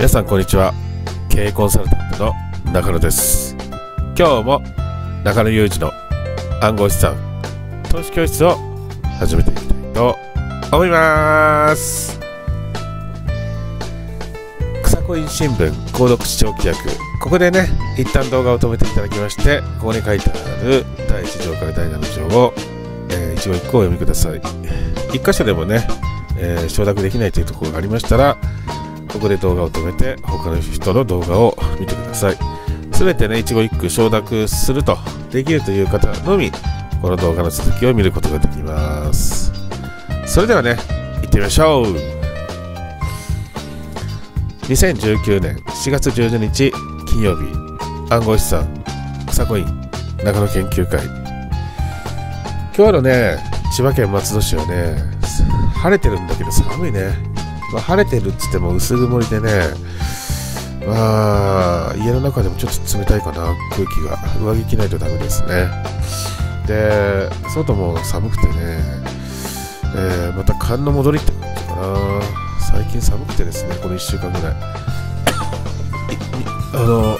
皆さんこんにちは経営コンサルタントの中野です今日も中野裕二の暗号資産投資教室を始めていきたいと思います草子新聞購読視聴規約ここでね一旦動画を止めていただきましてここに書いてある第1条から第7条を、えー、一応一個お読みください一箇所でもね、えー、承諾できないというところがありましたらここで動画を止めて他の人の動画を見てください全てね一期一句承諾するとできるという方のみこの動画の続きを見ることができますそれではね行ってみましょう2019年4月12日金曜日暗号資産草コイン中野研究会今日のね千葉県松戸市はね晴れてるんだけど寒いねまあ、晴れてるっつっても薄曇りでね、まあ、家の中でもちょっと冷たいかな、空気が。上着着ないとダメですね。で、外も寒くてね、えー、また寒の戻りって感じかな。最近寒くてですね、この1週間ぐらい。あの、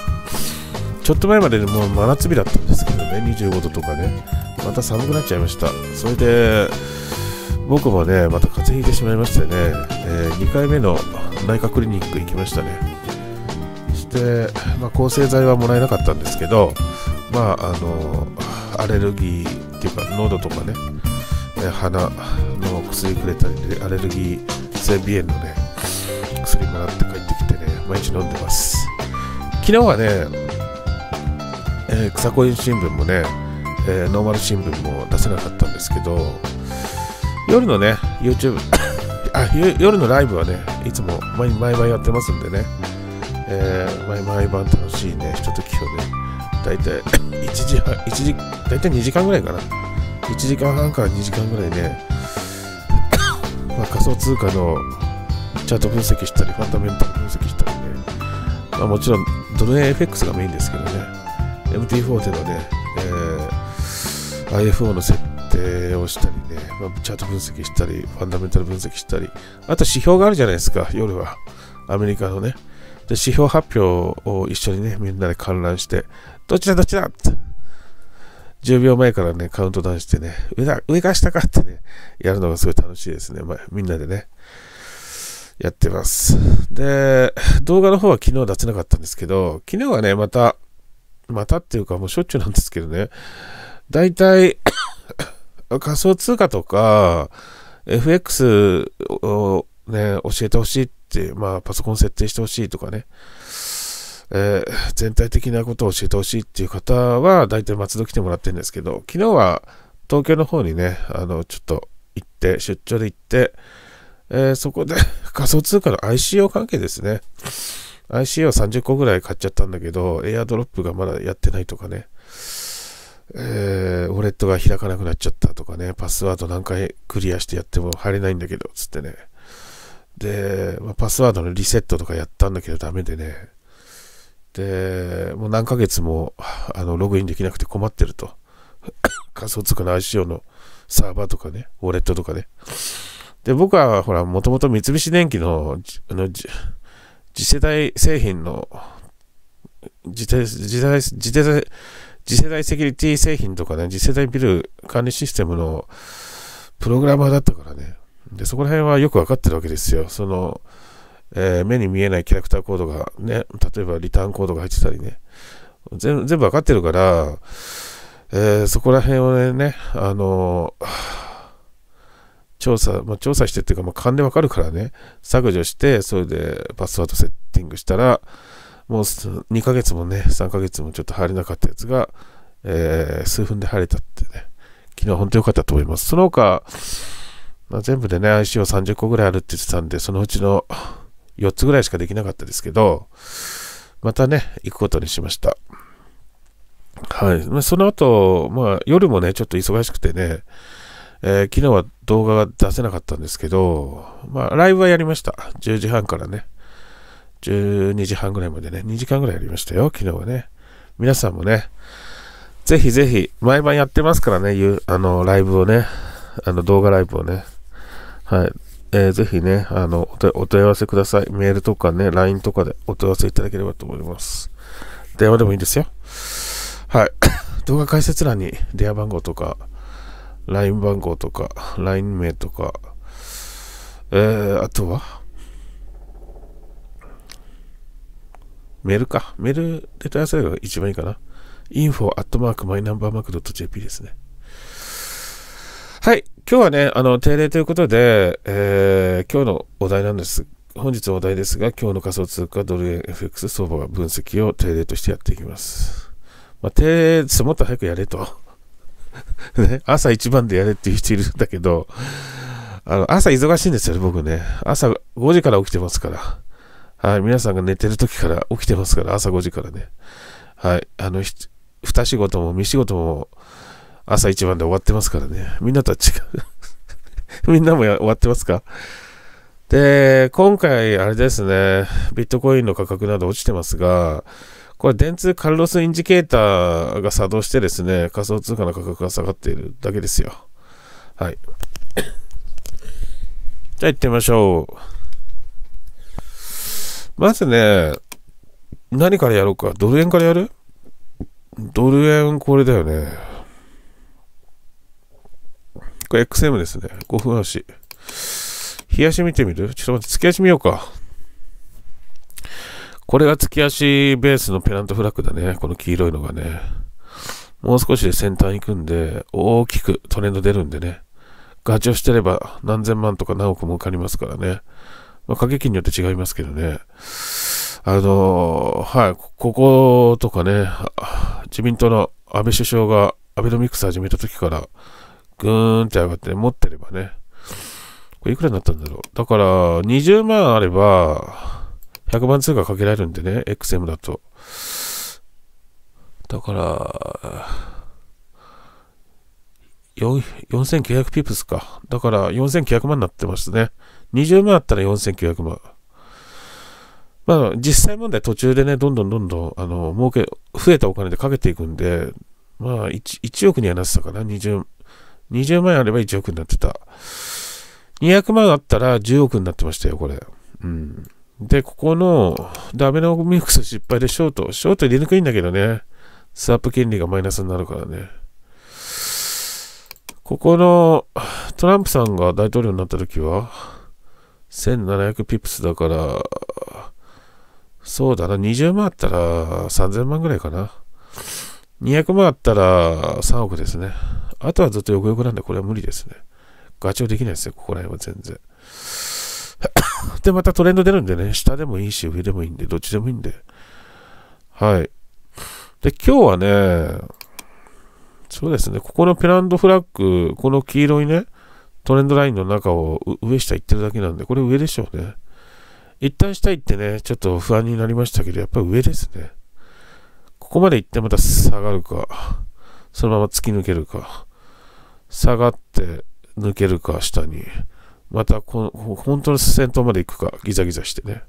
ちょっと前までもう真夏日だったんですけどね、25度とかね、また寒くなっちゃいました。それで、僕もねまた風邪ひいてしまいましてね、えー、2回目の内科クリニック行きましたねそして、まあ、抗生剤はもらえなかったんですけどまああのアレルギーっていうか喉とかね、え鼻の薬くれたりでアレルギー性鼻炎のね薬もらって帰ってきてね毎日飲んでます昨日はね、えー、草恋新聞もね、えー、ノーマル新聞も出せなかったんですけど夜のね、YouTube あ、夜のライブはね、いつも毎毎晩やってますんでね、えー、毎晩楽しいね、ひとときをね、だいたい1時半、1時、だいたい2時間ぐらいかな。1時間半から2時間ぐらいね、まあ、仮想通貨のチャート分析したり、ファンダメンタル分析したりね、まあ、もちろんドル円 FX がメインですけどね、MT4 でのね、えー、IFO の設定定をしたりね、まあ、チャート分析したり、ファンダメンタル分析したり、あと指標があるじゃないですか、夜は。アメリカのね。で、指標発表を一緒にね、みんなで観覧して、どっちだどっちだって。10秒前からね、カウントダウンしてね、上上か下かってね、やるのがすごい楽しいですね。まあ、みんなでね、やってます。で、動画の方は昨日出せなかったんですけど、昨日はね、また、またっていうかもうしょっちゅうなんですけどね、大体仮想通貨とか、FX をね、教えてほしいって、まあ、パソコン設定してほしいとかね、えー、全体的なことを教えてほしいっていう方は、大体松戸来てもらってるんですけど、昨日は東京の方にね、あの、ちょっと行って、出張で行って、えー、そこで 仮想通貨の ICO 関係ですね。ICO30 個ぐらい買っちゃったんだけど、エアドロップがまだやってないとかね。えー、ウォレットが開かなくなっちゃったとかね、パスワード何回クリアしてやっても入れないんだけど、つってね。で、まあ、パスワードのリセットとかやったんだけどダメでね。で、もう何ヶ月も、あの、ログインできなくて困ってると。仮想通貨の ICO のサーバーとかね、ウォレットとかね。で、僕は、ほら、もともと三菱電機の、あの、次世代製品の、次世代、次世代、次世代、次世代セキュリティ製品とかね、次世代ビル管理システムのプログラマーだったからね。で、そこら辺はよくわかってるわけですよ。その、えー、目に見えないキャラクターコードがね、例えばリターンコードが入ってたりね、全部わかってるから、えー、そこら辺をね、あの調査、まあ、調査してっていうか、ま勘でわかるからね、削除して、それでパスワードセッティングしたら、もう2ヶ月もね、3ヶ月もちょっと入れなかったやつが、えー、数分で晴れたってね、昨日本当良かったと思います。その他、まあ、全部でね、IC を30個ぐらいあるって言ってたんで、そのうちの4つぐらいしかできなかったですけど、またね、行くことにしました。はい。まあ、その後、まあ、夜もね、ちょっと忙しくてね、えー、昨日は動画が出せなかったんですけど、まあ、ライブはやりました。10時半からね。12時半ぐらいまでね、2時間ぐらいやりましたよ、昨日はね。皆さんもね、ぜひぜひ、毎晩やってますからね、いうあの、ライブをね、あの、動画ライブをね、はい、えー、ぜひね、あのお、お問い合わせください。メールとかね、LINE とかでお問い合わせいただければと思います。電話でもいいんですよ。はい。動画解説欄に電話番号とか、LINE 番号とか、LINE 名とか、えー、あとは、メールか。メールで問い合わせのが一番いいかな。info アットマークマイナンバーマーク .jp ですね。はい。今日はね、あの、定例ということで、えー、今日のお題なんです。本日のお題ですが、今日の仮想通貨ドル円 FX 相場分析を定例としてやっていきます。まあ、定例ですもっと早くやれと。ね、朝一番でやれっていう人いるんだけど、あの、朝忙しいんですよね、僕ね。朝5時から起きてますから。はい、皆さんが寝てる時から起きてますから、朝5時からね。はい、あの、二仕事も見仕事も朝一番で終わってますからね。みんなとは違う みんなも終わってますかで、今回、あれですね、ビットコインの価格など落ちてますが、これ、電通カルロスインジケーターが作動してですね、仮想通貨の価格が下がっているだけですよ。はい。じゃあ行ってみましょう。まずね、何からやろうか。ドル円からやるドル円これだよね。これ XM ですね。5分足。冷やし見てみるちょっと待って、突き足見ようか。これが突き足ベースのペナントフラッグだね。この黄色いのがね。もう少しで先端行くんで、大きくトレンド出るんでね。ガチをしてれば何千万とか何億も受かりますからね。まあ、過激によって違いますけどね。あのはい、こことかね、自民党の安倍首相がアベノミクス始めた時から、ぐーんって上がって、持ってればね、これいくらになったんだろう。だから、20万あれば、100万通貨かけられるんでね、XM だと。だから、4900ピプスか。だから4900万になってますね。20万あったら4900万。まあ、実際問題途中でね、どんどんどんどん、あの、儲け、増えたお金でかけていくんで、まあ1、1億にはなってたかな。20、20万あれば1億になってた。200万あったら10億になってましたよ、これ。うん。で、ここの、ダメなミックス失敗でショート。ショート入れにくいんだけどね。スワップ金利がマイナスになるからね。ここの、トランプさんが大統領になった時は、1700ピプスだから、そうだな、20万あったら3000万ぐらいかな。200万あったら3億ですね。あとはずっと横横なんで、これは無理ですね。ガチョウできないですよ、ここら辺は全然。で、またトレンド出るんでね、下でもいいし、上でもいいんで、どっちでもいいんで。はい。で、今日はね、そうですね、ここのペランドフラッグ、この黄色いね、トレンドラインの中を上下行ってるだけなんで、これ上でしょうね。一旦下行ってね、ちょっと不安になりましたけど、やっぱり上ですね。ここまで行ってまた下がるか、そのまま突き抜けるか、下がって抜けるか、下に。またこの、本当の先頭まで行くか、ギザギザしてね。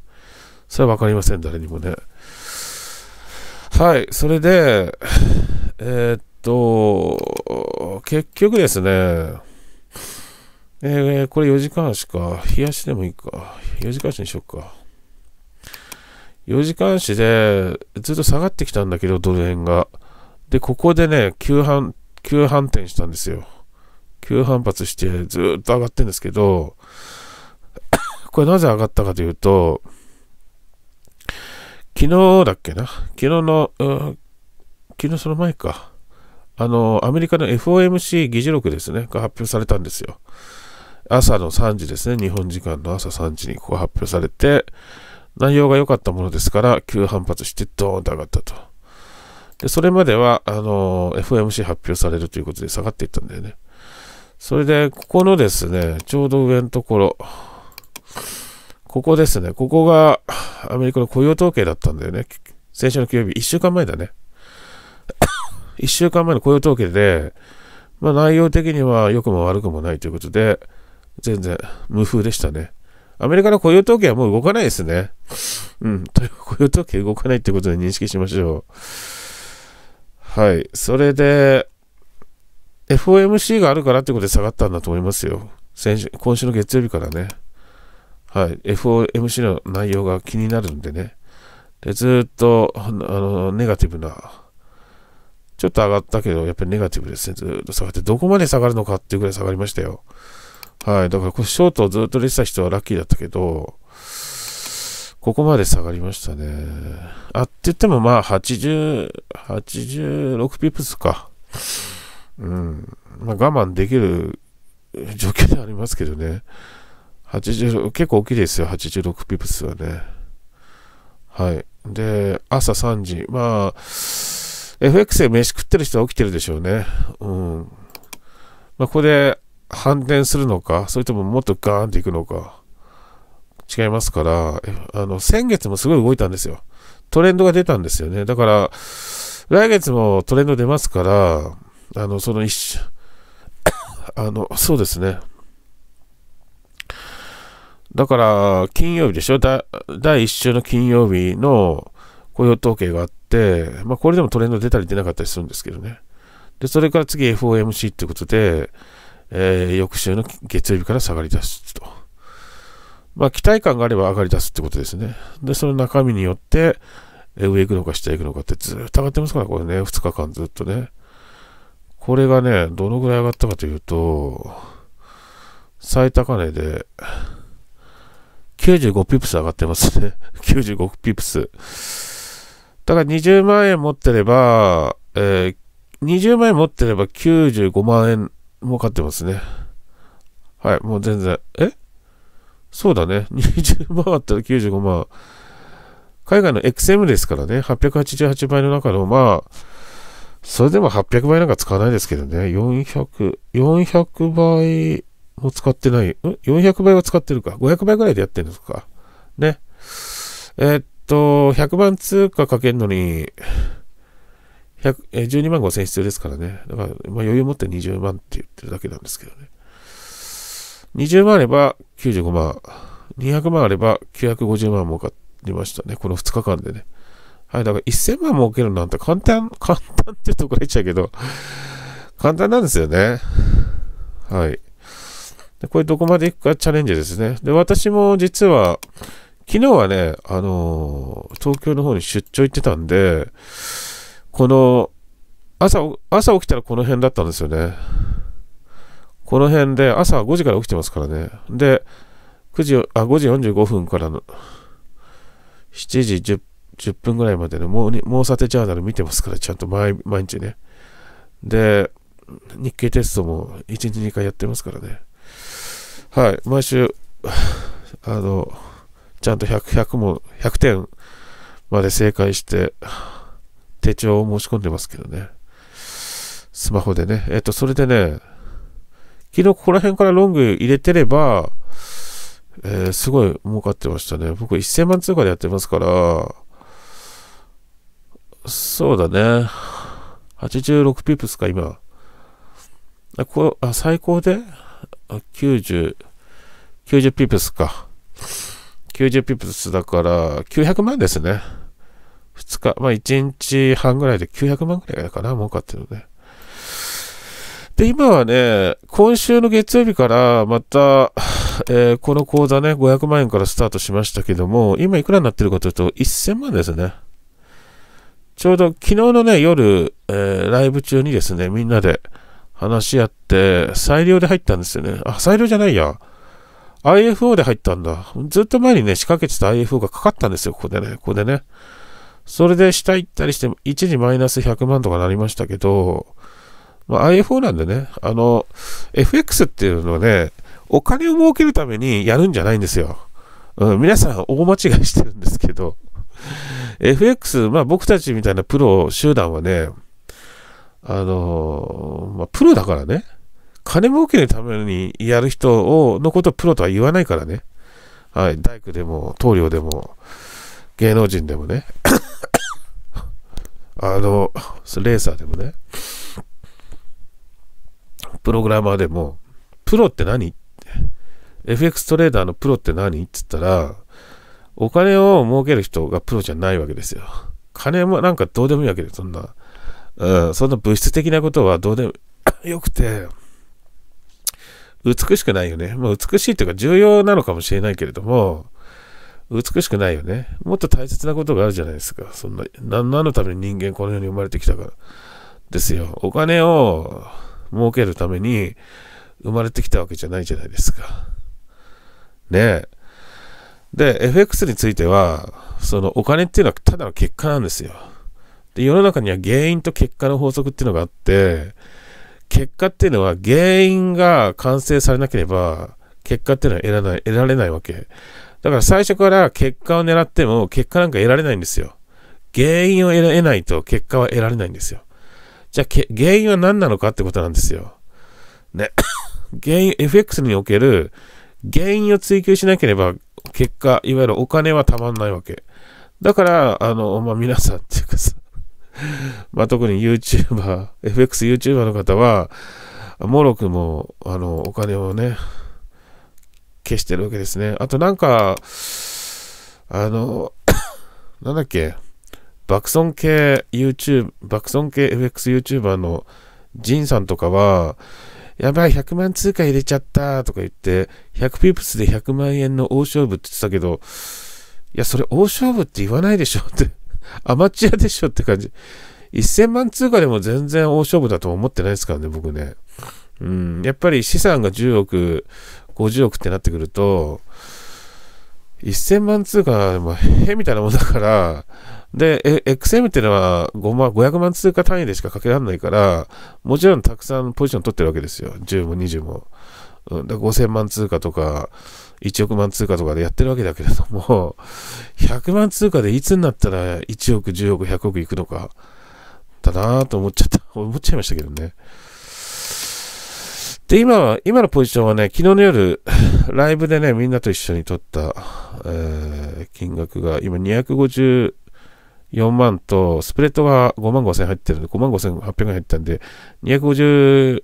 それはわかりません、誰にもね。はい、それで、えー、っと、結局ですね、えー、これ4時間足か。冷やしでもいいか。4時間足にしよっか。4時間足でずっと下がってきたんだけど、ドル円が。で、ここでね、急反、急反転したんですよ。急反発してずっと上がってんですけど、これなぜ上がったかというと、昨日だっけな昨日の、昨日その前か。あの、アメリカの FOMC 議事録ですね、が発表されたんですよ。朝の3時ですね、日本時間の朝3時にこが発表されて、内容が良かったものですから、急反発してドーンと上がったと。で、それまでは、あの、FOMC 発表されるということで下がっていったんだよね。それで、ここのですね、ちょうど上のところ、ここですね、ここがアメリカの雇用統計だったんだよね。先週の金曜日、1週間前だね。1週間前の雇用統計で、まあ内容的には良くも悪くもないということで、全然、無風でしたね。アメリカの雇用統計はもう動かないですね。うん。という雇用統計動かないってことで認識しましょう。はい。それで、FOMC があるからってことで下がったんだと思いますよ。先週、今週の月曜日からね。はい。FOMC の内容が気になるんでね。で、ずっと、あの、ネガティブな。ちょっと上がったけど、やっぱりネガティブですね。ずっと下がって、どこまで下がるのかっていうくらい下がりましたよ。はい。だからこれショートをずっと出てた人はラッキーだったけど、ここまで下がりましたね。あって言ってもまあ80、86ピプスか。うん。まあ我慢できる状況ではありますけどね。80、結構大きいですよ。86ピプスはね。はい。で、朝3時。まあ、FX で飯食ってる人は起きてるでしょうね。うん。まあ、ここで反転するのか、それとももっとガーンっていくのか、違いますから、あの、先月もすごい動いたんですよ。トレンドが出たんですよね。だから、来月もトレンド出ますから、あの、その一瞬、あの、そうですね。だから、金曜日でしょ第1週の金曜日の雇用統計があって、まあ、これでもトレンド出たり出なかったりするんですけどね。で、それから次 FOMC ってことで、えー、翌週の月曜日から下がり出すと。まあ、期待感があれば上がり出すってことですね。で、その中身によって、え上行くのか下行くのかってずっと上がってますから、これね、2日間ずっとね。これがね、どのぐらい上がったかというと、最高値で、95ピプス上がってますね。95 ピプス。だから20万円持ってれば、えー、20万円持ってれば95万円儲かってますね。はい、もう全然。えそうだね。20万あったら95万。海外の XM ですからね、888倍の中の、まあ、それでも800倍なんか使わないですけどね、400、400倍も使ってない、ん ?400 倍は使ってるか、500倍ぐらいでやってるんですか。ね。えー、っと、100番通貨かけるのに、12万5000必要ですからね。だから、まあ、余裕持って20万って言ってるだけなんですけどね。20万あれば95万、200万あれば950万儲かりましたね。この2日間でね。はい、だから1000万儲けるなんて簡単、簡単ってとこ言っちゃうけど、簡単なんですよね。はい。でこれどこまで行くかチャレンジですね。で、私も実は、昨日はね、あのー、東京の方に出張行ってたんで、この、朝、朝起きたらこの辺だったんですよね。この辺で、朝5時から起きてますからね。で、9時、あ、5時45分からの、7時 10, 10分ぐらいまでの、もう、もうさてジャーナル見てますから、ちゃんと毎毎日ね。で、日経テストも1日2回やってますからね。はい、毎週、あの、ちゃんと 100, 100も、100点まで正解して、手帳を申し込んでますけどね。スマホでね。えっと、それでね、昨日ここら辺からロング入れてれば、えー、すごい儲かってましたね。僕1000万通貨でやってますから、そうだね。86ピップスか、今。あこあ最高で90、90ピップスか。90ピップスだから900万ですね。2日、まあ1日半ぐらいで900万ぐらいかな、儲かってるので。で、今はね、今週の月曜日からまた、えー、この講座ね、500万円からスタートしましたけども、今いくらになってるかというと、1000万ですね。ちょうど昨日のね、夜、えー、ライブ中にですね、みんなで話し合って、裁量で入ったんですよね。あ、裁量じゃないや。IFO で入ったんだ。ずっと前にね、仕掛けてた IFO がかかったんですよ、ここでね。ここでね。それで下行ったりしても、一時マイナス100万とかなりましたけど、まあ、IFO なんでね、あの、FX っていうのはね、お金を儲けるためにやるんじゃないんですよ。うん、皆さん大間違いしてるんですけど、FX、まあ僕たちみたいなプロ集団はね、あの、まあ、プロだからね、金儲けるためにやる人をのことをプロとは言わないからね。はい、大工でも、棟梁でも、芸能人でもねあの、レーサーでもね、プログラマーでも、プロって何 FX トレーダーのプロって何って言ったら、お金を儲ける人がプロじゃないわけですよ。金もなんかどうでもいいわけです、そんな。うん、そんな物質的なことはどうでも よくて、美しくないよね。まあ、美しいというか重要なのかもしれないけれども、美しくないよね。もっと大切なことがあるじゃないですか。そんな、何のために人間この世に生まれてきたかですよ。お金を儲けるために生まれてきたわけじゃないじゃないですか。ねえ。で、FX については、そのお金っていうのはただの結果なんですよ。で、世の中には原因と結果の法則っていうのがあって、結果っていうのは原因が完成されなければ、結果っていうのは得られない得られないわけ。だから最初から結果を狙っても結果なんか得られないんですよ。原因を得ないと結果は得られないんですよ。じゃあ、原因は何なのかってことなんですよ。ね。原因、FX における原因を追求しなければ結果、いわゆるお金はたまんないわけ。だから、あの、まあ、皆さんっていうかさ、まあ、特に YouTuber、FX YouTuber の方は、もろくも、あの、お金をね、消してるわけですね。あとなんか、あの、なんだっけ、爆損系 YouTube、爆損系 FXYouTuber のジンさんとかは、やばい、100万通貨入れちゃったとか言って、100ピープスで100万円の大勝負って言ってたけど、いや、それ大勝負って言わないでしょって アマチュアでしょって感じ。1000万通貨でも全然大勝負だと思ってないですからね、僕ね。うん、やっぱり資産が10億50億ってなってくると、1000万通貨、まあ、へみたいなもんだから、で、XM っていうのは5万、500万通貨単位でしかかけられないから、もちろんたくさんポジション取ってるわけですよ。10も20も。うん、だ5000万通貨とか、1億万通貨とかでやってるわけだけれども、100万通貨でいつになったら1億、10億、100億いくのか、だなぁと思っちゃった。思っちゃいましたけどね。で、今は、今のポジションはね、昨日の夜、ライブでね、みんなと一緒に撮った、えー、金額が、今254万と、スプレッドが5万5千入ってるんで、5万5千800円入ったんで、250、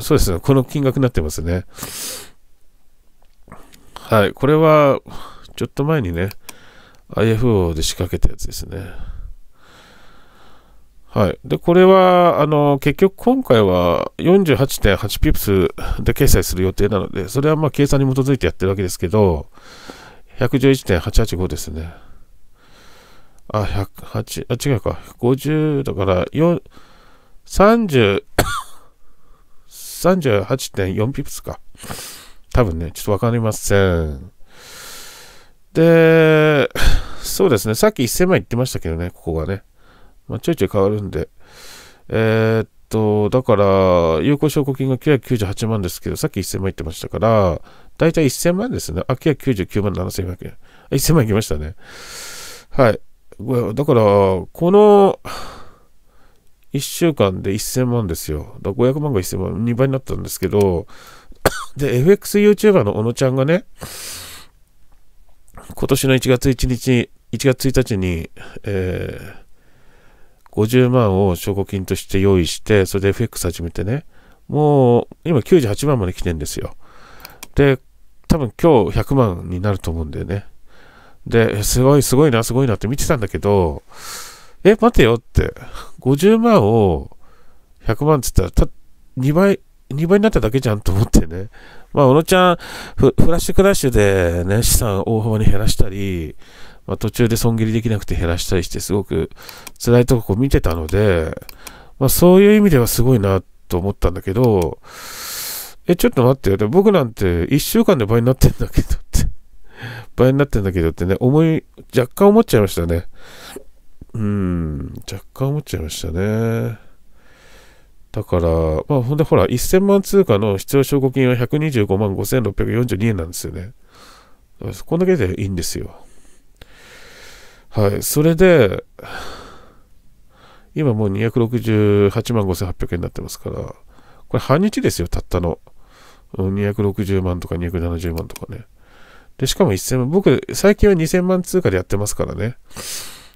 そうですね、この金額になってますね。はい、これは、ちょっと前にね、IFO で仕掛けたやつですね。はい、でこれはあの結局、今回は48.8ピプスで決済する予定なので、それはまあ計算に基づいてやってるわけですけど、111.885ですね。あ、108、あ、違うか、50だから4、30 38.4ピプスか。多分ね、ちょっとわかりません。で、そうですね、さっき1000万言ってましたけどね、ここがね。まあ、ちょいちょい変わるんで、えー、っと、だから、有効証拠金が998万ですけど、さっき1000万言ってましたから、だいたい1000万ですね。あ、999万7500円。1000万いきましたね。はい。だから、この、1週間で1000万ですよ。だ500万が1000万、2倍になったんですけど、で、FXYouTuber の小野ちゃんがね、今年の1月1日、1月1日に、えー、50万を証拠金として用意して、それで FX 始めてね、もう今98万まで来てんですよ。で、多分今日100万になると思うんだよね。で、すごいすごいな、すごいなって見てたんだけど、え、待てよって、50万を100万って言ったら、た、2倍、2倍になっただけじゃんと思ってね。まあ、小野ちゃんフ、フラッシュクラッシュでね、資産大幅に減らしたり、まあ、途中で損切りできなくて減らしたりして、すごく辛いとこ見てたので、まあ、そういう意味ではすごいなと思ったんだけど、え、ちょっと待ってよ。僕なんて1週間で倍になってんだけどって 倍になってんだけどってね、思い、若干思っちゃいましたね。うん、若干思っちゃいましたね。だから、まあ、ほんでほら、1000万通貨の必要証拠金は125万5642円なんですよね。こんだけでいいんですよ。はい、それで、今もう268万5800円になってますから、これ半日ですよ、たったの。260万とか270万とかね。で、しかも1000万、僕、最近は2000万通貨でやってますからね。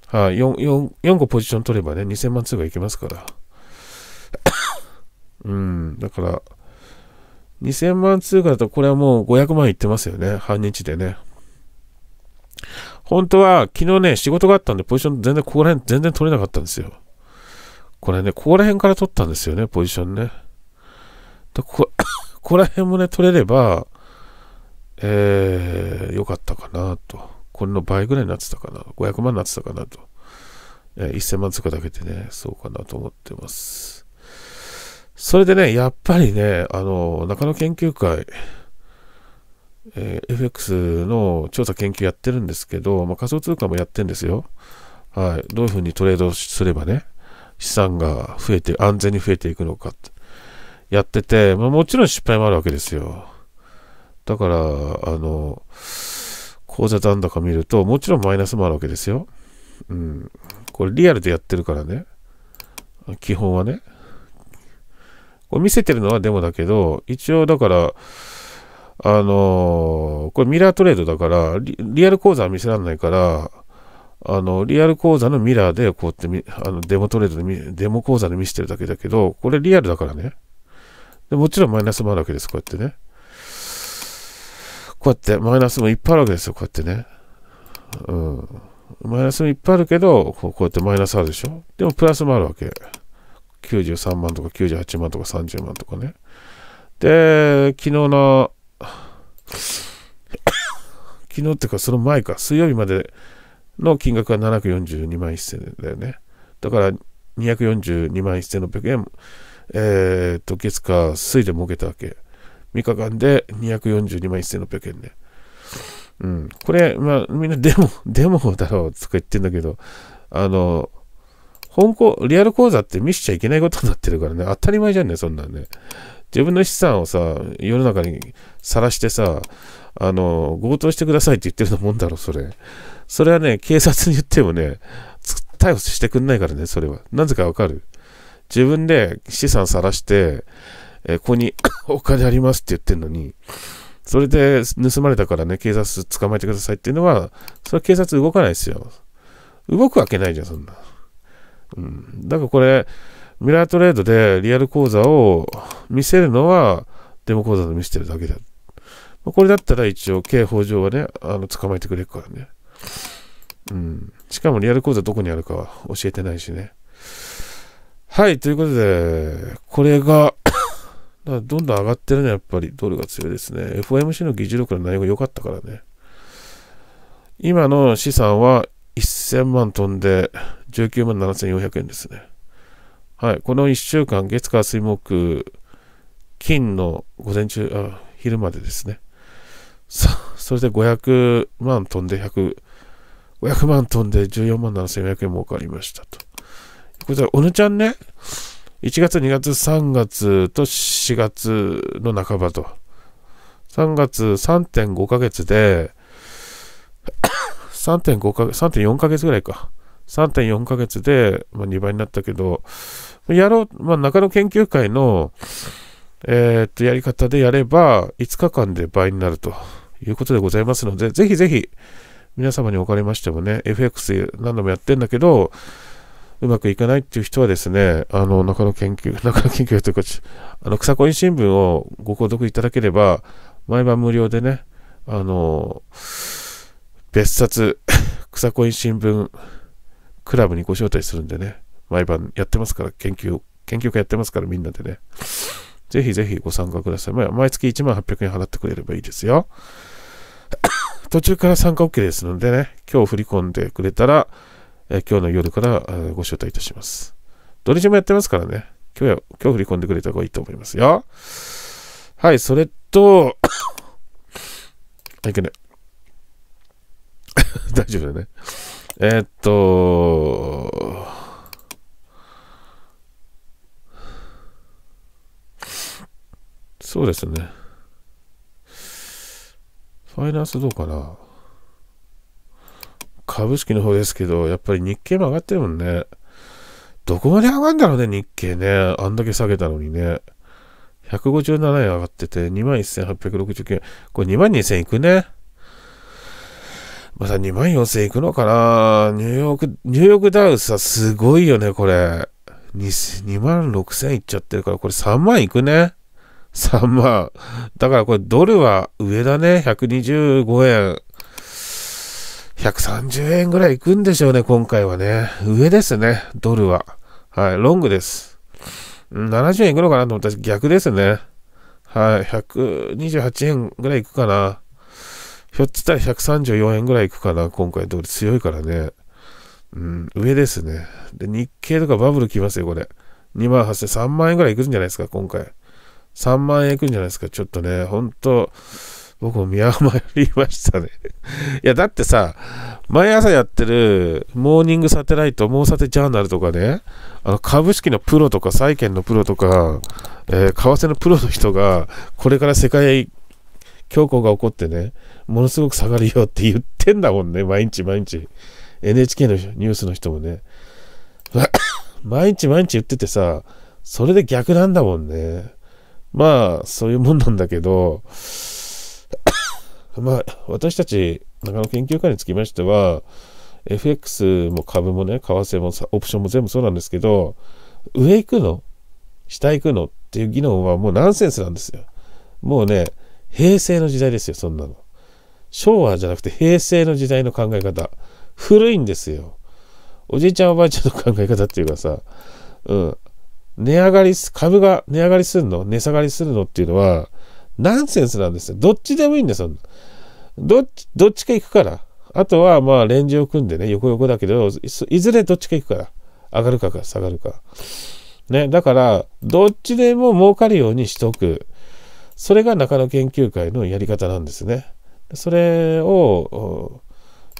はい、4、4、4個ポジション取ればね、2000万通貨いけますから。うん、だから、2000万通貨だと、これはもう500万いってますよね、半日でね。本当は昨日ね、仕事があったんで、ポジション全然ここら辺全然取れなかったんですよ。これね、ここら辺から取ったんですよね、ポジションね。で、ここら辺もね、取れれば、えー、よかったかなと。これの倍ぐらいになってたかな。500万になってたかなと。えー、1000万つかだけでね、そうかなと思ってます。それでね、やっぱりね、あの、中野研究会、えー、FX の調査研究やってるんですけど、まあ、仮想通貨もやってるんですよ。はい。どういうふうにトレードすればね、資産が増えて、安全に増えていくのかって、やってて、まあ、もちろん失敗もあるわけですよ。だから、あの、口座残高見ると、もちろんマイナスもあるわけですよ。うん。これリアルでやってるからね。基本はね。これ見せてるのはでもだけど、一応だから、あのー、これミラートレードだからリ、リアル口座は見せられないから、あの、リアル口座のミラーで、こうやってあの、デモトレードで、デモ口座で見せてるだけだけど、これリアルだからね。でもちろんマイナスもあるわけです、こうやってね。こうやって、マイナスもいっぱいあるわけですよ、こうやってね。うん。マイナスもいっぱいあるけど、こうやってマイナスあるでしょでもプラスもあるわけ。93万とか98万とか30万とかね。で、昨日の昨日っていうかその前か、水曜日までの金額は742万1000円だよね。だから242万1600円、えー、と、月か水で儲けたわけ。3日間で242万1600円ね。うん。これ、まあ、みんなデモ、デモだろうとか言ってんだけど、あの、本校、リアル講座って見しちゃいけないことになってるからね、当たり前じゃんね、そんなんね。自分の資産をさ、世の中にさらしてさ、あの、強盗してくださいって言ってるのもんだろ、それ。それはね、警察に言ってもね、逮捕してくんないからね、それは。なぜかわかる。自分で資産さらして、えー、ここに お金ありますって言ってるのに、それで盗まれたからね、警察捕まえてくださいっていうのは、それは警察動かないですよ。動くわけないじゃん、そんな。うん。だからこれ、ミラートレードでリアル口座を見せるのは、デモ口座で見せてるだけだ。これだったら一応、刑法上はね、あの、捕まえてくれるからね。うん。しかもリアル口座どこにあるかは教えてないしね。はい、ということで、これが どんどん上がってるね、やっぱり。ドルが強いですね。FOMC の議事録の内容が良かったからね。今の資産は1000万飛んで19万7400円ですね。はい、この1週間、月火水木、金の午前中、あ昼までですね。そそれで500万飛んで100、500万飛んで14万7400円儲かりましたと。これ、おぬちゃんね、1月、2月、3月と4月の半ばと。3月3.5ヶ月で、3.5ヶ月、3.4ヶ月ぐらいか。3.4ヶ月で、まあ、2倍になったけど、やろう、まあ、中野研究会の、えー、っと、やり方でやれば、5日間で倍になるということでございますので、ぜひぜひ、皆様におかれましてもね、FX 何度もやってんだけど、うまくいかないっていう人はですね、あの、中野研究、中野研究というか、あの、草恋新聞をご購読いただければ、毎晩無料でね、あの、別冊、草恋新聞クラブにご招待するんでね、毎晩やってますから、研究、研究会やってますからみんなでね。ぜひぜひご参加ください。毎月1万800円払ってくれればいいですよ。途中から参加 OK ですのでね、今日振り込んでくれたら、え今日の夜からご招待いたします。土日もやってますからね、今日今日振り込んでくれた方がいいと思いますよ。はい、それと、あ、いけない。大丈夫だね。えー、っと、そうですね。ファイナンスどうかな株式の方ですけど、やっぱり日経も上がってるもんね。どこまで上がるんだろうね、日経ね。あんだけ下げたのにね。157円上がってて、21,869円。これ2万2000いくね。また2万4000いくのかなニューヨーク、ニューヨークダウさ、すごいよね、これ。2, 2万6000いっちゃってるから、これ3万いくね。3万。だからこれドルは上だね。125円。130円ぐらい行くんでしょうね、今回はね。上ですね、ドルは。はい、ロングです。70円いくのかなと思ったら逆ですね。はい、128円ぐらい行くかな。ひょっとしたら134円ぐらい行くかな、今回ドル強いからね。うん、上ですね。で、日経とかバブル来ますよ、これ。2万8000、3万円ぐらい行くんじゃないですか、今回。3万円いくんじゃないですか、ちょっとね。ほんと、僕も見余りましたねいや、だってさ、毎朝やってる、モーニングサテライト、モーサテジャーナルとかね、あの株式のプロとか、債券のプロとか、えー、為替のプロの人が、これから世界恐慌が起こってね、ものすごく下がるよって言ってんだもんね、毎日毎日。NHK のニュースの人もね。毎日毎日言っててさ、それで逆なんだもんね。まあ、そういうもんなんだけど、まあ、私たち、中野研究会につきましては、FX も株もね、為替もオプションも全部そうなんですけど、上行くの下行くのっていう議論はもうナンセンスなんですよ。もうね、平成の時代ですよ、そんなの。昭和じゃなくて平成の時代の考え方。古いんですよ。おじいちゃんおばあちゃんの考え方っていうかさ、うん。値上がり、株が値上がりするの、値下がりするのっていうのは、ナンセンスなんですよ。どっちでもいいんですよ。どっち、どっちか行くから。あとは、まあ、レンジを組んでね、横横だけど、いずれどっちか行くから。上がるかか下がるか。ね、だから、どっちでも儲かるようにしとく。それが中野研究会のやり方なんですね。それを、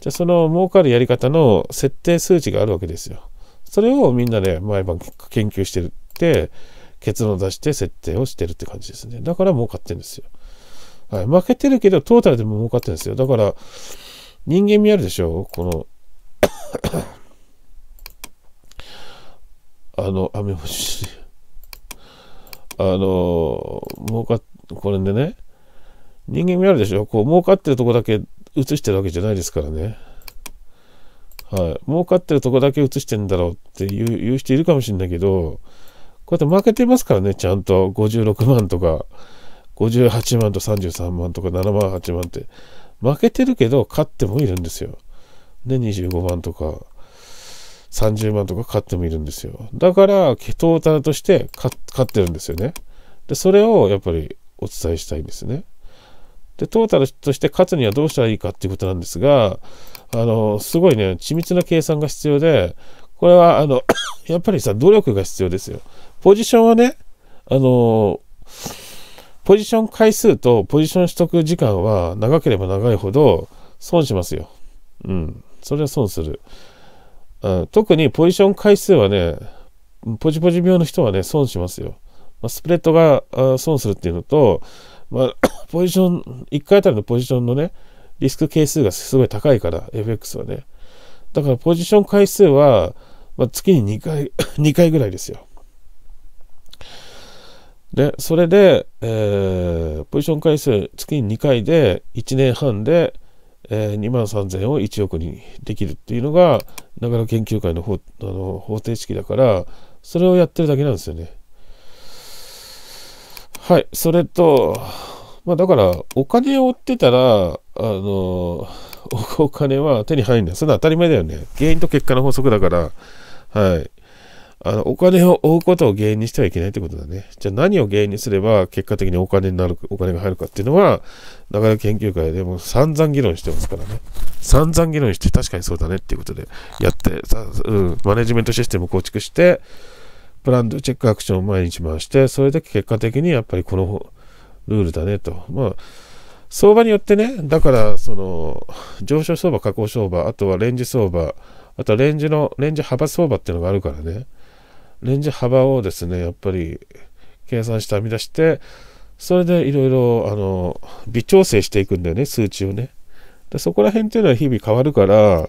じゃあその儲かるやり方の設定数値があるわけですよ。それをみんなで毎晩研究してるって、結論を出して設定をしてるって感じですね。だから儲かってるんですよ。はい。負けてるけど、トータルでも儲かってるんですよ。だから、人間味あるでしょこの あの、雨メあの、儲かっ、これでね、人間味あるでしょこう、儲かってるとこだけ映してるわけじゃないですからね。はい、儲かってるとこだけ映してんだろうっていう人いるかもしれないけど、こうやって負けてますからね、ちゃんと56万とか、58万と33万とか7万、8万って。負けてるけど、勝ってもいるんですよ。で、25万とか、30万とか勝ってもいるんですよ。だから、トータルとして勝ってるんですよね。で、それをやっぱりお伝えしたいんですね。で、トータルとして勝つにはどうしたらいいかっていうことなんですが、あの、すごいね、緻密な計算が必要で、これは、あの、やっぱりさ、努力が必要ですよ。ポジションはね、あの、ポジション回数とポジション取得時間は長ければ長いほど損しますよ。うん。それは損する。特にポジション回数はね、ポジポジ病の人はね、損しますよ。まあ、スプレッドが損するっていうのと、まあ、ポジション、1回あたりのポジションのね、リスク係数がすごい高いから、FX はね。だからポジション回数は、まあ、月に2回、2 回ぐらいですよ。で、それで、えー、ポジション回数月に2回で、1年半で、えー、2万3000を1億にできるっていうのが、長野研究会の方あの方程式だから、それをやってるだけなんですよね。はい、それと、まあだから、お金を売ってたら、あのお金は手に入るんだよそれは当たり前だよね原因と結果の法則だからはいあのお金を追うことを原因にしてはいけないってことだねじゃあ何を原因にすれば結果的にお金になるお金が入るかっていうのは長野研究会でも散々議論してますからね散々議論して確かにそうだねっていうことでやってさ、うん、マネジメントシステムを構築してプランドチェックアクションを毎日回してそれだけ結果的にやっぱりこのルールだねとまあ相場によってね、だからその上昇相場、下降相場、あとはレンジ相場、あとはレンジの、レンジ幅相場っていうのがあるからね、レンジ幅をですね、やっぱり計算して編み出して、それでいろいろ、あの、微調整していくんだよね、数値をね。でそこら辺っていうのは日々変わるから、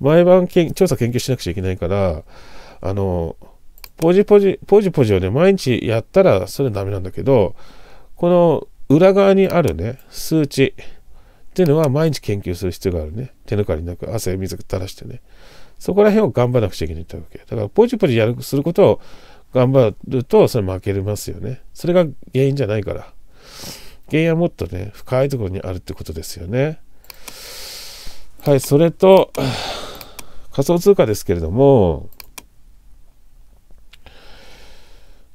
毎晩けん調査研究しなくちゃいけないから、あの、ポジポジ、ポジポジをね、毎日やったらそれダメなんだけど、この裏側にあるね、数値っていうのは毎日研究する必要があるね。手抜かりなく汗水垂らしてね。そこら辺を頑張らなくちゃいけないってわけ。だからポジポジやる、することを頑張ると、それ負けれますよね。それが原因じゃないから。原因はもっとね、深いところにあるってことですよね。はい、それと、仮想通貨ですけれども、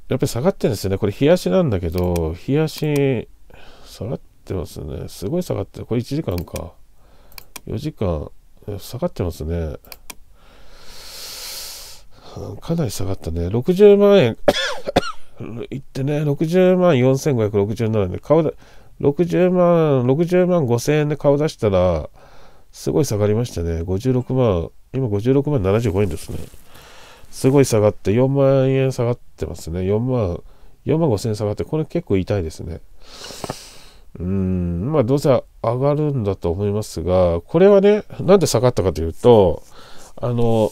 やっぱり下がってるんですよね。これ、冷やしなんだけど、冷やし、下がってますね。すごい下がって、これ1時間か。4時間、下がってますね。かなり下がったね。60万円い ってね、60万4567円で、顔で、60万、60万5000円で顔出したら、すごい下がりましたね。56万、今56万75円ですね。すごい下がって、4万円下がってますね。4万、4万5000円下がって、これ結構痛いですね。うん、まあどうせ上がるんだと思いますが、これはね、なんで下がったかというと、あの、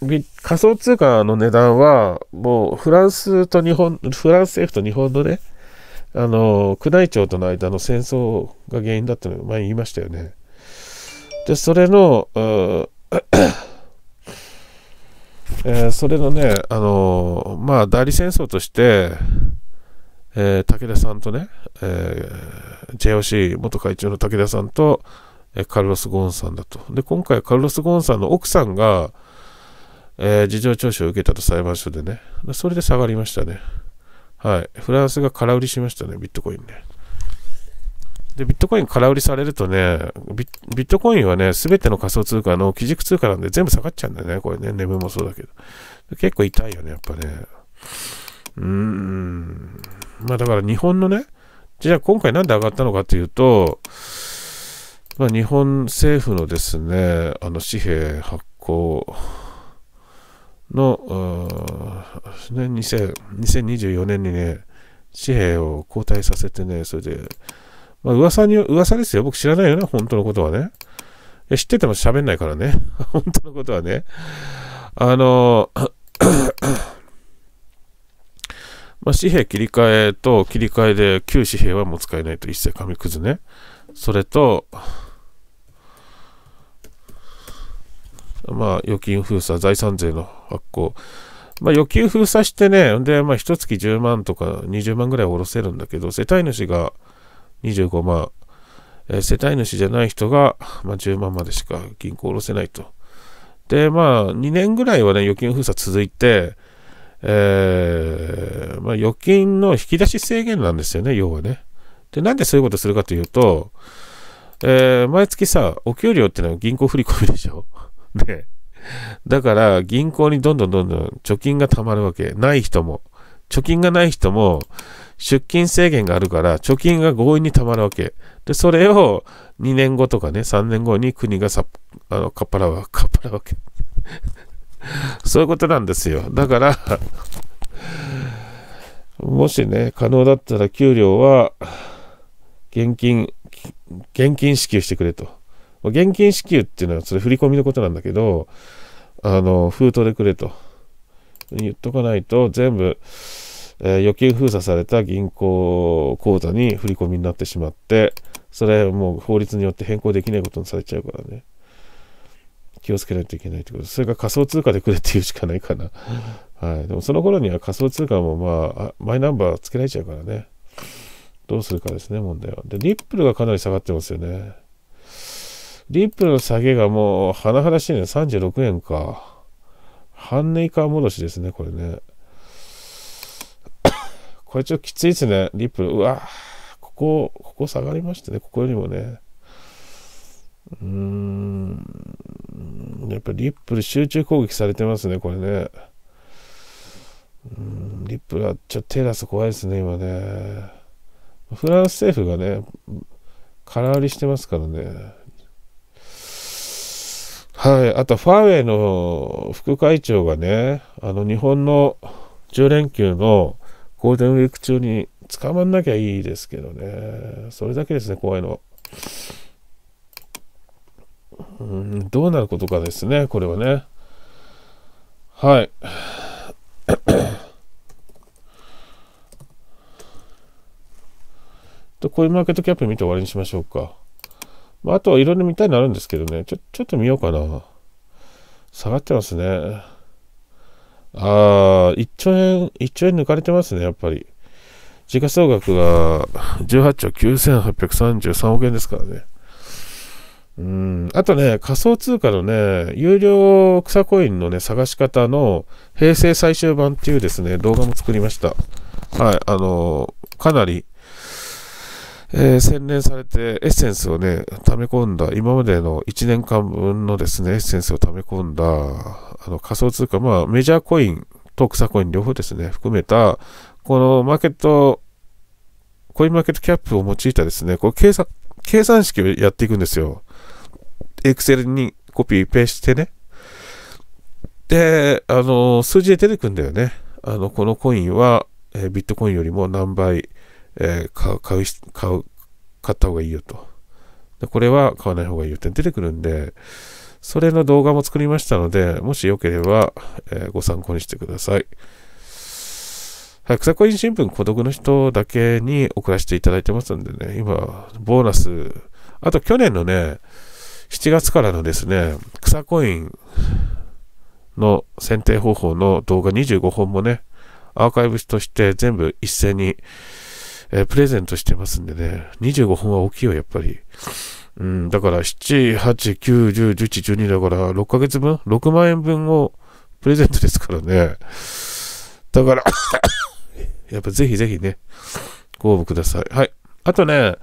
仮想通貨の値段は、もうフランスと日本、フランス政府と日本のね、あの、宮内庁との間の戦争が原因だったの前に言いましたよね。で、それの、えー、それのね、あのまあ、代理戦争として、えー、武田さんとね、えー、JOC 元会長の武田さんと、えー、カルロス・ゴーンさんだと。で、今回カルロス・ゴーンさんの奥さんが、えー、事情聴取を受けたと裁判所でね。それで下がりましたね。はい。フランスが空売りしましたね、ビットコインね。で、ビットコイン空売りされるとね、ビットコインはね、すべての仮想通貨の基軸通貨なんで全部下がっちゃうんだよね、これね、ネムもそうだけど。結構痛いよね、やっぱね。うーん。まあだから日本のね、じゃあ今回なんで上がったのかというと、まあ、日本政府のですね、あの紙幣発行の、ね、2024年にね、紙幣を交代させてね、それで、まあ、噂に、噂ですよ。僕知らないよね、本当のことはね。知ってても喋んないからね。本当のことはね。あの、まあ、紙幣切り替えと切り替えで旧紙幣はもう使えないと一切紙くずね。それと、まあ、預金封鎖、財産税の発行。まあ、預金封鎖してね、で、まあ、一月10万とか20万ぐらい下ろせるんだけど、世帯主が25万、えー、世帯主じゃない人が、まあ、10万までしか銀行下ろせないと。で、まあ、2年ぐらいはね、預金封鎖続いて、えー、まあ、預金の引き出し制限なんですよね、要はね。で、なんでそういうことするかというと、えー、毎月さ、お給料ってのは銀行振り込みでしょ ね。だから、銀行にどんどんどんどん貯金が貯まるわけ。ない人も。貯金がない人も、出勤制限があるから、貯金が強引に貯まるわけ。で、それを2年後とかね、3年後に国がさあのかっぱらわ、かっぱらわけ。そういうことなんですよ。だからもしね、可能だったら給料は、現金、現金支給してくれと。現金支給っていうのは、それ振り込みのことなんだけど、あの、封筒でくれと。言っとかないと、全部、えー、預金封鎖された銀行口座に振り込みになってしまって、それもう法律によって変更できないことにされちゃうからね。気をつけないといけないということそれが仮想通貨でくれっていうしかないかな。はい。でもその頃には仮想通貨もまあ、マイナンバーつけられちゃうからね。どうするかですね、問題は。で、リップルがかなり下がってますよね。リップルの下げがもう、甚だしいね。36円か。半値以下戻しですね、これね。これちょっときついですね、リップル。うわここ、ここ下がりましたね、ここよりもね。うーん、やっぱりリップル集中攻撃されてますね、これね。ん、リップルはちょっとテラス怖いですね、今ね。フランス政府がね、空売りしてますからね。はい、あとファーウェイの副会長がね、あの日本の10連休のゴールデンウィーク中に捕まんなきゃいいですけどね、それだけですね、怖いの。うん、どうなることかですね、これはね。はい。と、ういうマーケットキャップ見て終わりにしましょうか。まあ、あとはいろいろ見たいのあるんですけどね、ちょ、ちょっと見ようかな。下がってますね。あー、1兆円、1兆円抜かれてますね、やっぱり。時価総額が18兆9833億円ですからね。うん。あとね、仮想通貨のね、有料草コインのね、探し方の平成最終版っていうですね、動画も作りました。はい、あのー、かなり、えー、洗練されてエッセンスをね、溜め込んだ、今までの1年間分のですね、エッセンスを溜め込んだ、あの仮想通貨、まあメジャーコインと草コイン両方ですね、含めた、このマーケット、コインマーケットキャップを用いたですね、こう計算、計算式をやっていくんですよ。エクセルにコピーペしてね。で、あの、数字で出てくんだよね。あの、このコインは、えビットコインよりも何倍、えー、買う、買う、買う、買った方がいいよと。でこれは買わない方がいいよって出てくるんで、それの動画も作りましたので、もしよければ、えー、ご参考にしてください。はい、草コイン新聞孤独の人だけに送らせていただいてますんでね、今、ボーナス、あと去年のね、7月からのですね、草コインの選定方法の動画25本もね、アーカイブとして全部一斉に、えー、プレゼントしてますんでね、25本は大きいよ、やっぱり。うん、だから7、8、9、10、11、12だから6ヶ月分 ?6 万円分をプレゼントですからね。だからやっぱぜひぜひね、ご応募ください。はい。あとね、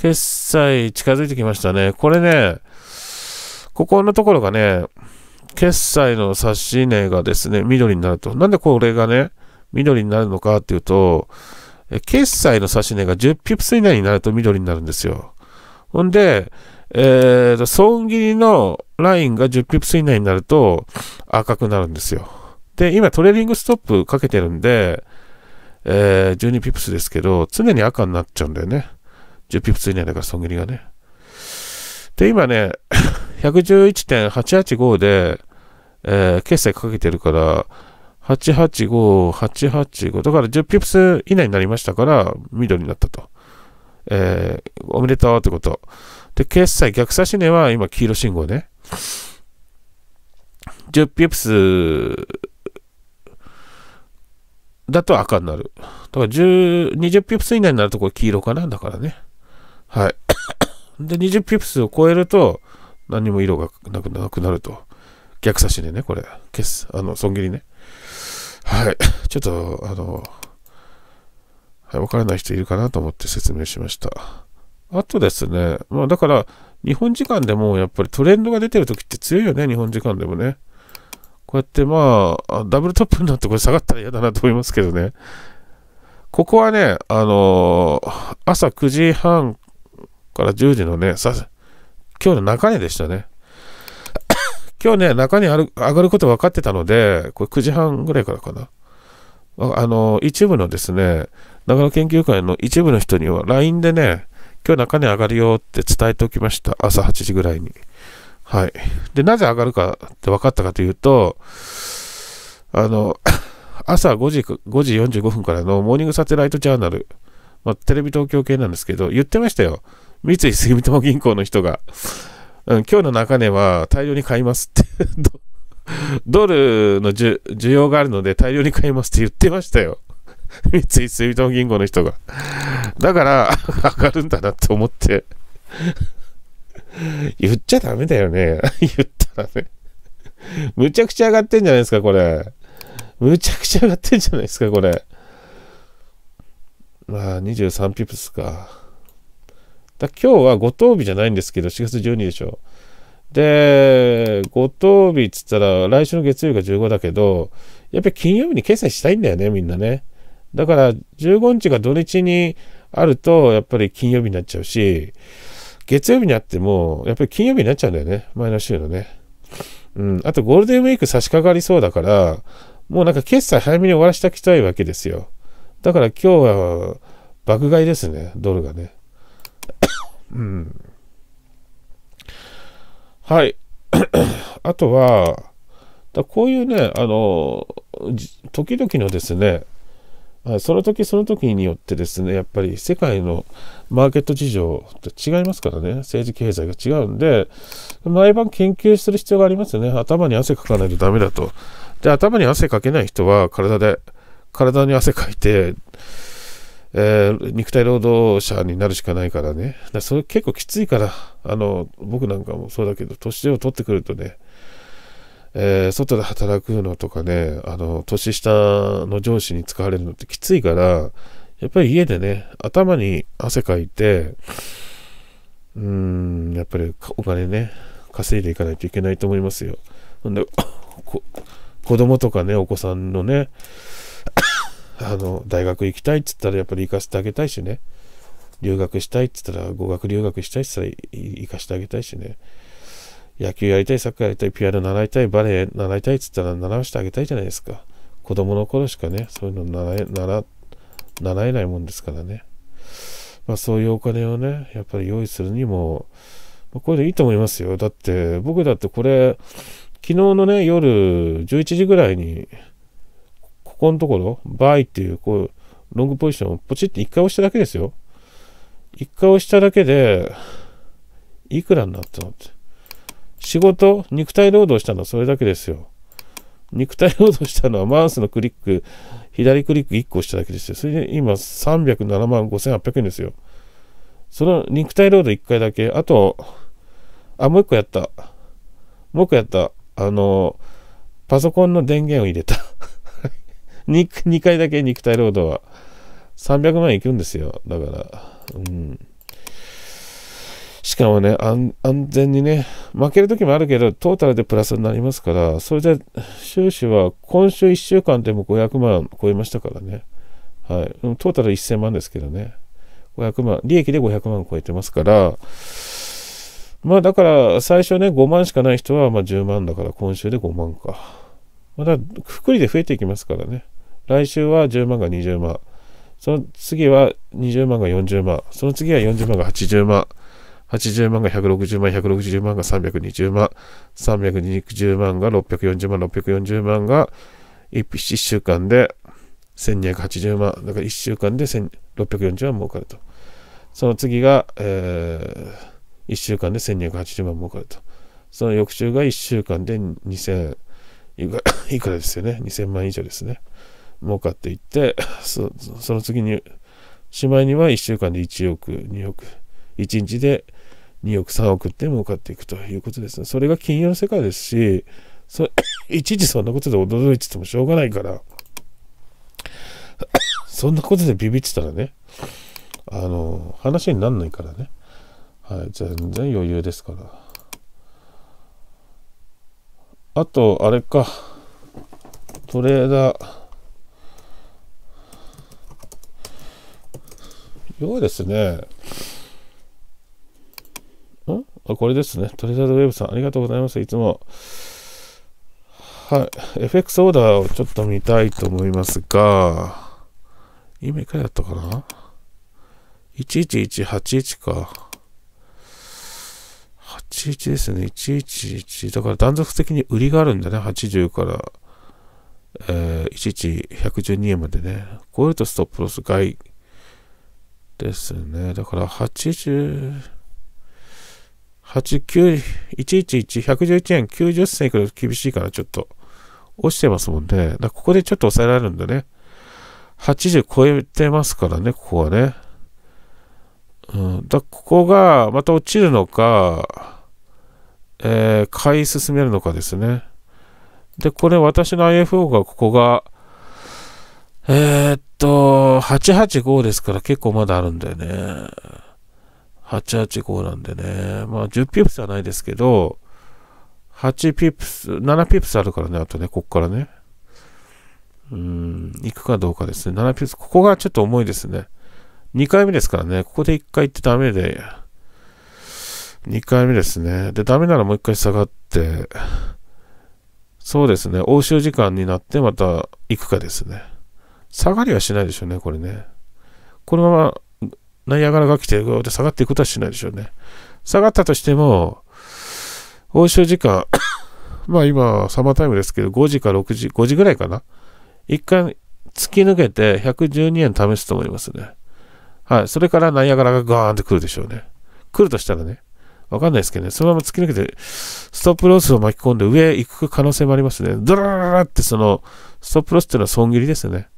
決済近づいてきましたね。これね、ここのところがね、決済の差し値がですね、緑になると。なんでこれがね、緑になるのかっていうと、決済の差し値が10ピプス以内になると緑になるんですよ。ほんで、えー、と、損切りのラインが10ピプス以内になると赤くなるんですよ。で、今トレーリングストップかけてるんで、えー、12ピプスですけど、常に赤になっちゃうんだよね。10ピップス以内だから、損切りがね。で、今ね、111.885 で、えー、決済かけてるから、885、885、だから10ピップス以内になりましたから、緑になったと。えー、おめでとうってこと。で、決済逆差し値は今黄色信号ね。10ピップスだと赤になる。だから10、20ピップス以内になるとこれ黄色かなだからね。はい。で、20ピプスを超えると、何も色がなくなくなると。逆差しでね、これ。消す、あの、損切りね。はい。ちょっと、あの、はい、わからない人いるかなと思って説明しました。あとですね、まあだから、日本時間でもやっぱりトレンドが出てる時って強いよね、日本時間でもね。こうやってまあ、ダブルトップになってこれ下がったら嫌だなと思いますけどね。ここはね、あのー、朝9時半から10時のね、さ今日の中根でしたね。今日ね、中に上がること分かってたので、これ9時半ぐらいからかな。あの、一部のですね、長野研究会の一部の人には LINE でね、今日中値上がるよって伝えておきました。朝8時ぐらいに。はい。で、なぜ上がるかって分かったかというと、あの、朝5時、5時45分からのモーニングサテライトジャーナル、まあ、テレビ東京系なんですけど、言ってましたよ。三井住友銀行の人が、うん、今日の中値は大量に買いますって ドルの需要があるので大量に買いますって言ってましたよ。三井住友銀行の人が。だから、上がるんだなって思って言っちゃダメだよね。言ったらね。むちゃくちゃ上がってんじゃないですか、これ。むちゃくちゃ上がってんじゃないですか、これ。まあ、23ピプスか。だ今日は五等日じゃないんですけど、4月12でしょ。で、五等日っつったら、来週の月曜日が15だけど、やっぱり金曜日に決済したいんだよね、みんなね。だから、15日が土日にあると、やっぱり金曜日になっちゃうし、月曜日にあっても、やっぱり金曜日になっちゃうんだよね、前の週のね。うん、あとゴールデンウィーク差し掛かりそうだから、もうなんか決済早めに終わらせてきたいわけですよ。だから今日は爆買いですね、ドルがね。うん。はい。あとは、だこういうね、あの、時々のですね、その時その時によってですね、やっぱり世界のマーケット事情って違いますからね、政治経済が違うんで、毎晩研究する必要がありますよね。頭に汗かかないとダメだと。で、頭に汗かけない人は体で、体に汗かいて、えー、肉体労働者になるしかないからね。だそれ結構きついから、あの、僕なんかもそうだけど、年を取ってくるとね、えー、外で働くのとかね、あの、年下の上司に使われるのってきついから、やっぱり家でね、頭に汗かいて、うん、やっぱりお金ね、稼いでいかないといけないと思いますよ。ほんで、子供とかね、お子さんのね、あの、大学行きたいっつったらやっぱり行かせてあげたいしね。留学したいっつったら、語学留学したいっつったら行かせてあげたいしね。野球やりたい、サッカーやりたい、ピアノ習いたい、バレエ習いたいっつったら習わせてあげたいじゃないですか。子供の頃しかね、そういうの習え、習、習えないもんですからね。まあそういうお金をね、やっぱり用意するにも、まあ、これでいいと思いますよ。だって、僕だってこれ、昨日のね、夜11時ぐらいに、このところ、バイっていう、こう、ロングポジションをポチって1回押しただけですよ。1回押しただけで、いくらになったのって。仕事、肉体労働したのはそれだけですよ。肉体労働したのはマウスのクリック、左クリック1個押しただけですよ。それで今307万5800円ですよ。その肉体労働1回だけ、あと、あ、もう1個やった。もう1個やった。あの、パソコンの電源を入れた。2, 2回だけ肉体労働は300万いくんですよ。だから、うん。しかもね、安全にね、負ける時もあるけど、トータルでプラスになりますから、それで、収支は今週1週間でも500万超えましたからね。はい。トータル1000万ですけどね。500万、利益で500万超えてますから、まあだから最初ね5万しかない人はま10万だから今週で5万か。まだくくりで増えていきますからね。来週は10万が20万。その次は20万が40万。その次は40万が80万。80万が160万、160万が320万、320万が640万、640万が 1, 1週間で1280万。だから1週間で640万儲かると。その次が、えー、1週間で1280万儲かると。その翌週が1週間で2000いくらですよね。2000万以上ですね。儲かっていって その次にしまいには1週間で1億2億1日で2億3億って儲かっていくということですねそれが金融の世界ですしそいちいちそんなことで驚いててもしょうがないから そんなことでビビってたらねあの話になんないからねはい全然余裕ですからあとあれかトレーダー弱いですね。んあ、これですね。トレザードウェブさん、ありがとうございます。いつも。はい。FX オーダーをちょっと見たいと思いますが、今いくらだったかな ?11181 か。81ですね。111。だから断続的に売りがあるんだね。80から、えー、11112円までね。超えるとストップロス外。ですね。だから80、89、111、111円90銭いくら厳しいからちょっと落ちてますもんね。だここでちょっと抑えられるんでね。80超えてますからね、ここはね。うん、だここがまた落ちるのか、えー、買い進めるのかですね。で、これ私の IFO がここが、えー、っと、885ですから結構まだあるんだよね。885なんでね。まあ10ピップスはないですけど、8ピップス、7ピップスあるからね、あとね、こっからね。うん、行くかどうかですね。7ピップス、ここがちょっと重いですね。2回目ですからね、ここで1回行ってダメで、2回目ですね。で、ダメならもう1回下がって、そうですね、欧州時間になってまた行くかですね。下がりはしないでしょうね、これね。このまま、ナイアガラが来て、ぐーって下がっていくことはしないでしょうね。下がったとしても、応酬時間 まあ今、サマータイムですけど、5時か6時、5時ぐらいかな。一回突き抜けて112円試すと思いますね。はい。それからナイアガラがガーンって来るでしょうね。来るとしたらね。わかんないですけどね。そのまま突き抜けて、ストップロスを巻き込んで上行く可能性もありますね。ドララララってその、ストップロスっていうのは損切りですよね。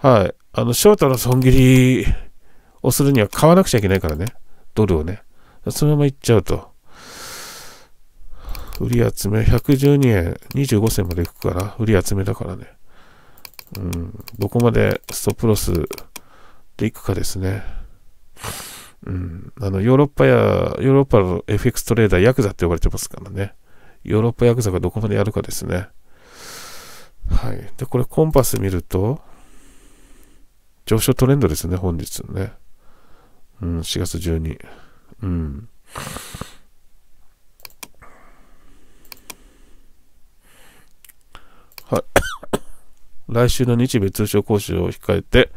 はい。あの、翔太の損切りをするには買わなくちゃいけないからね。ドルをね。そのまま行っちゃうと。売り集め、112円25銭まで行くから、売り集めだからね。うん。どこまでストップロスで行くかですね。うん。あの、ヨーロッパや、ヨーロッパの FX トレーダー、ヤクザって呼ばれてますからね。ヨーロッパヤクザがどこまでやるかですね。はい。で、これコンパス見ると、上昇トレンドですね、本日ね。うん、4月12。うん。はい。来週の日米通商交渉を控えて、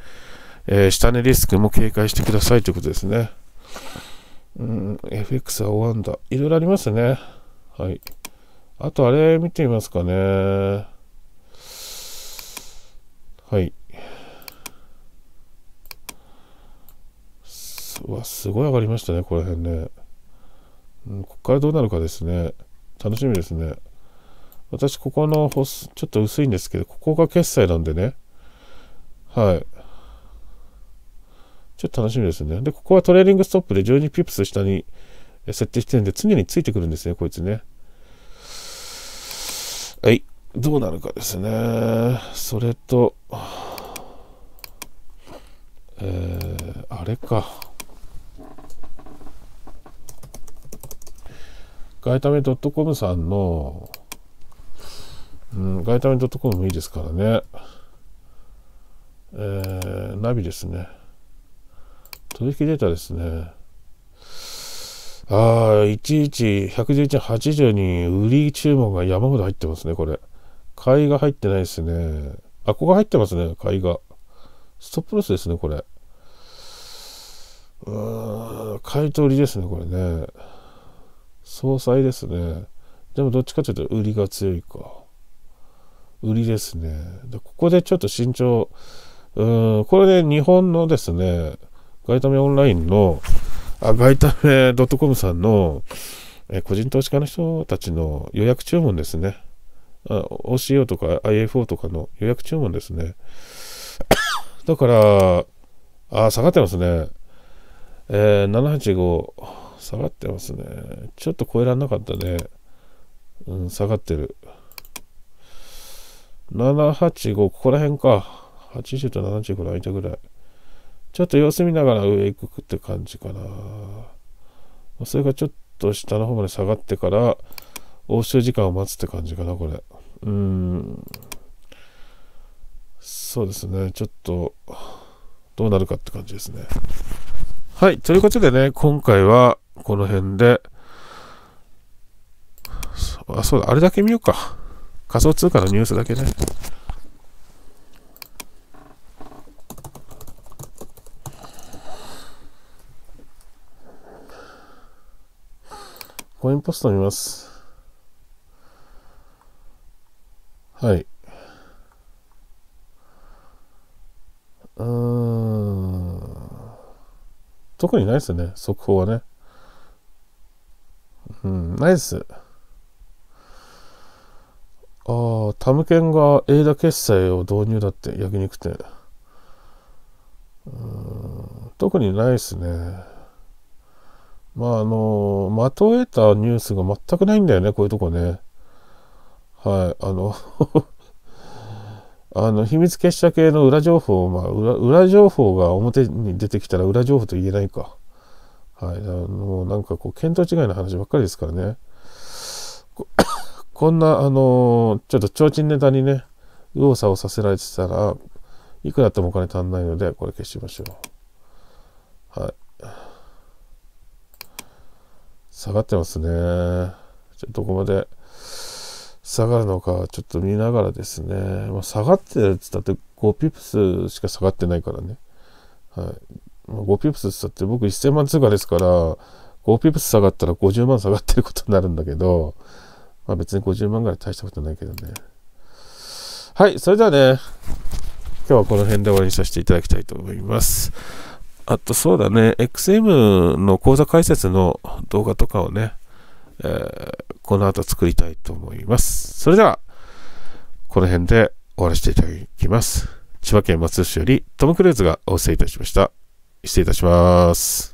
えー、下値リスクも警戒してくださいということですね。うん、FX は大安だ。いろいろありますね。はい。あと、あれ見てみますかね。はい。わ、すごい上がりましたね、この辺ね。うん、ここからどうなるかですね。楽しみですね。私、ここの、ちょっと薄いんですけど、ここが決済なんでね。はい。ちょっと楽しみですね。で、ここはトレーリングストップで12ピプス下に設定してるんで、常についてくるんですね、こいつね。はい。どうなるかですね。それと、えー、あれか。ガイタメ .com さんの、うん、ガイタメ .com もいいですからね。えー、ナビですね。取引データですね。ああ、1 1 1 8 0に売り注文が山ほど入ってますね、これ。買いが入ってないですね。あ、ここが入ってますね、買いが。ストップロスですね、これ。うん、買い取りですね、これね。総裁ですね。でもどっちかというと売りが強いか。売りですね。で、ここでちょっと慎重。うん、これで日本のですね、外為オンラインの、あ、外為 .com さんの、え個人投資家の人たちの予約注文ですね。OCO とか IFO とかの予約注文ですね。だから、あ、下がってますね。えー、785。下がってますね。ちょっと超えられなかったね。うん、下がってる。785、ここら辺か。80と75の間ぐらい。ちょっと様子見ながら上行くって感じかな。それがちょっと下の方まで下がってから、応酬時間を待つって感じかな、これ。うん。そうですね。ちょっと、どうなるかって感じですね。はい。ということでね、今回は、この辺で、あ、そうだ、あれだけ見ようか。仮想通貨のニュースだけね。コインポスト見ます。はい。うん。特にないですね、速報はね。うん、ナイス。ああ、タムケンがイダ決済を導入だって、焼肉店。うん、特にないっすね。まあ、あの、まとえたニュースが全くないんだよね、こういうとこね。はい、あの あの、秘密結社系の裏情報、まあ、裏、裏情報が表に出てきたら裏情報と言えないか。はい。もうなんかこう、見当違いの話ばっかりですからね。こ こんな、あのちょっと提灯ネタにね、右往左往させられてたら、いくらあってもお金足んないので、これ消しましょう。はい。下がってますね。ちょっとどこまで下がるのか、ちょっと見ながらですね。まあ、下がってるって言ったって、5ピプスしか下がってないからね。はい。5ピプスしたって僕1000万通貨ですから、5ピプス下がったら50万下がってることになるんだけど、まあ別に50万ぐらい大したことないけどね。はい、それではね、今日はこの辺で終わりにさせていただきたいと思います。あとそうだね、XM の講座解説の動画とかをね、えー、この後作りたいと思います。それでは、この辺で終わらせていただきます。千葉県松戸市よりトム・クルーズがお世話いたしました。失礼いたします。